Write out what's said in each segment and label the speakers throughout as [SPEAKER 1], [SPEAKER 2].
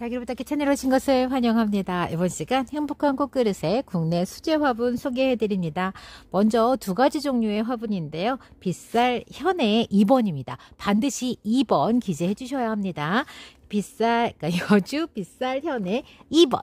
[SPEAKER 1] 자기로부탁기 채널 오신 것을 환영합니다. 이번 시간 행복한 꽃그릇의 국내 수제 화분 소개해드립니다. 먼저 두 가지 종류의 화분인데요. 빗살 현의 2번입니다. 반드시 2번 기재해 주셔야 합니다. 빗살, 그러니까 여주 빗살 현의 2번.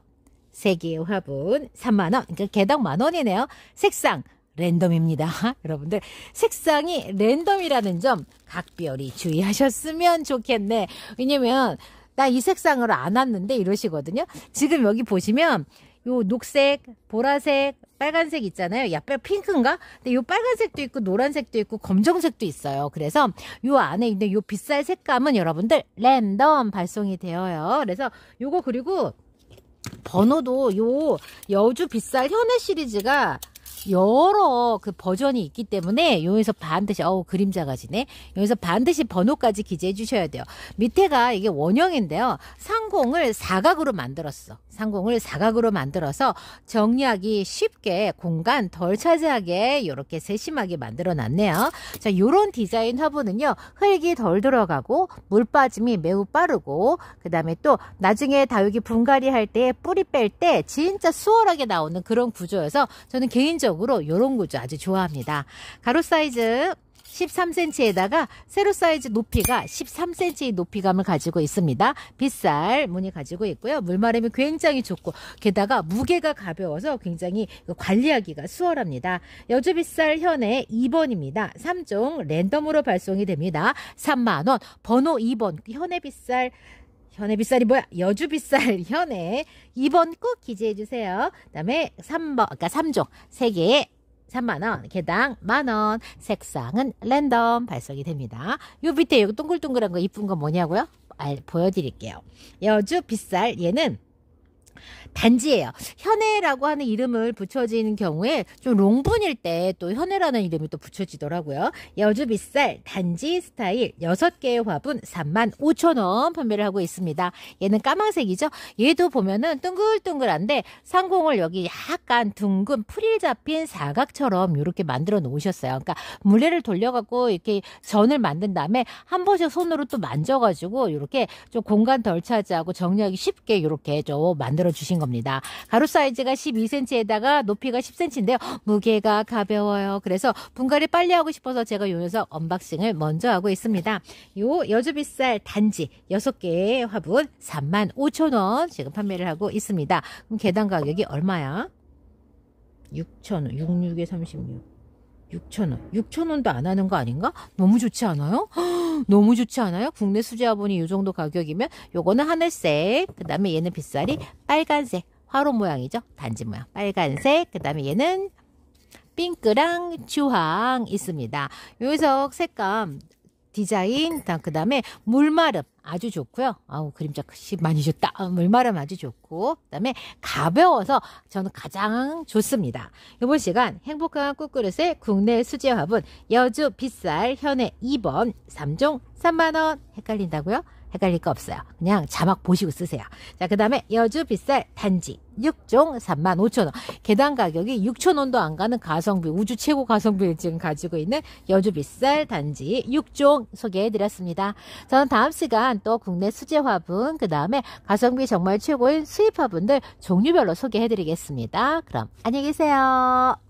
[SPEAKER 1] 세 개의 화분 3만원, 그러니까 개당 만원이네요. 색상 랜덤입니다. 여러분들 색상이 랜덤이라는 점 각별히 주의하셨으면 좋겠네. 왜냐면 나이 색상으로 안 왔는데 이러시거든요. 지금 여기 보시면 요 녹색, 보라색, 빨간색 있잖아요. 야, 핑크인가? 근데 요 빨간색도 있고 노란색도 있고 검정색도 있어요. 그래서 요 안에 있는 요빗살 색감은 여러분들 랜덤 발송이 되어요. 그래서 요거 그리고 번호도 요 여주 빗살 현해 시리즈가 여러 그 버전이 있기 때문에 여기서 반드시 어우 그림자가 지네 여기서 반드시 번호까지 기재해 주셔야 돼요 밑에가 이게 원형인데요 상공을 사각으로 만들었어 상공을 사각으로 만들어서 정리하기 쉽게 공간 덜 차지하게 이렇게 세심하게 만들어 놨네요 자 요런 디자인 화분은요 흙이 덜 들어가고 물 빠짐이 매우 빠르고 그 다음에 또 나중에 다육이 분갈이 할 때 뿌리 뺄 때 진짜 수월하게 나오는 그런 구조여서 저는 개인적으로 개인적으로 이런 구조 아주 좋아합니다. 가로 사이즈 13cm에다가 세로 사이즈 높이가 13cm의 높이감을 가지고 있습니다. 빗살 무늬 가지고 있고요. 물마름이 굉장히 좋고 게다가 무게가 가벼워서 굉장히 그 관리하기가 수월합니다. 여주 빗살 현에 2번입니다. 3종 랜덤으로 발송이 됩니다. 3만원 번호 2번 현의 빗살 현의 빗살이 뭐야? 여주 빗살 현의 2번 꼭 기재해 주세요. 그다음에 3번 그러니까 3종 3개에 3만원, 개당 만원, 색상은 랜덤 발송이 됩니다. 요 밑에 요 동글동글한 거 이쁜 거 뭐냐고요? 알, 보여드릴게요. 여주 빗살 얘는 단지예요. 현애라고 하는 이름을 붙여진 경우에 좀 롱분일 때 또현애라는 이름이 또 붙여지더라고요. 여주빗살 단지 스타일 6개의 화분 3만 5천 원 판매를 하고 있습니다. 얘는 까망색이죠. 얘도 보면은 둥글둥글한데 상공을 여기 약간 둥근 풀이 잡힌 사각처럼 이렇게 만들어 놓으셨어요. 그러니까 물레를 돌려갖고 이렇게 전을 만든 다음에 한 번씩 손으로 또 만져가지고 이렇게 좀 공간 덜 차지하고 정리하기 쉽게 이렇게 좀 만들어 만들어 주신 겁니다. 가루 사이즈가 12cm에다가 높이가 10cm인데요. 무게가 가벼워요. 그래서 분갈이 빨리 하고 싶어서 제가 요 녀석 언박싱을 먼저 하고 있습니다. 요 여주빗살 단지 6개의 화분 35,000원 지금 판매를 하고 있습니다. 그럼 계단 가격이 얼마야? 6,000원. 66에 36. 6,000원. 6,000원도 안 하는 거 아닌가? 너무 좋지 않아요? 너무 좋지 않아요? 국내 수제 화분이 이 정도 가격이면 요거는 하늘색, 그 다음에 얘는 빗살이 빨간색, 화로 모양이죠? 단지 모양 빨간색, 그 다음에 얘는 핑크랑 주황 있습니다. 요석 색감 디자인, 그 다음에 물마름 아주 좋고요. 아우 그림자 씨 많이 좋다. 아, 물마름 아주 좋고 그다음에 가벼워서 저는 가장 좋습니다. 이번 시간 행복한 꿀그릇의 국내 수제 화분 여주 빗살 현해 2번 3종 3만 원 헷갈린다고요? 헷갈릴 거 없어요. 그냥 자막 보시고 쓰세요. 자, 그 다음에 여주 빗살 단지 6종 3만5천원 계단 가격이 6천원도안 가는 가성비, 우주 최고 가성비를 지금 가지고 있는 여주 빗살 단지 6종 소개해드렸습니다. 저는 다음 시간 화분, 또 국내 수제 화분, 그 다음에 가성비 정말 최고인 수입 화분들 종류별로 소개해드리겠습니다. 그럼 안녕히 계세요.